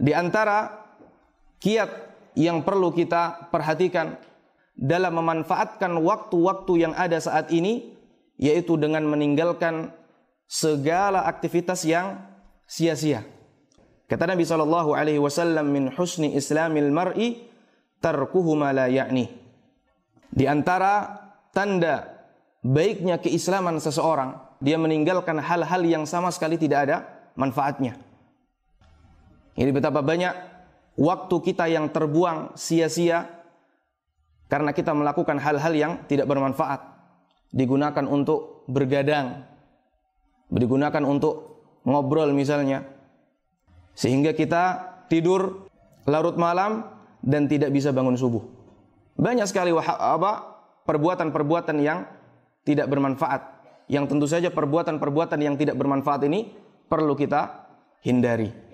Di antara kiat yang perlu kita perhatikan dalam memanfaatkan waktu-waktu yang ada saat ini yaitu dengan meninggalkan segala aktivitas yang sia-sia. Kata Nabi sallallahu alaihi wasallam min husni islamil mar'i tarkuhu ma la Di antara tanda baiknya keislaman seseorang, dia meninggalkan hal-hal yang sama sekali tidak ada manfaatnya. Ini betapa banyak waktu kita yang terbuang sia-sia karena kita melakukan hal-hal yang tidak bermanfaat. Digunakan untuk bergadang, digunakan untuk ngobrol misalnya. Sehingga kita tidur larut malam dan tidak bisa bangun subuh. Banyak sekali perbuatan-perbuatan yang tidak bermanfaat. Yang tentu saja perbuatan-perbuatan yang tidak bermanfaat ini perlu kita hindari.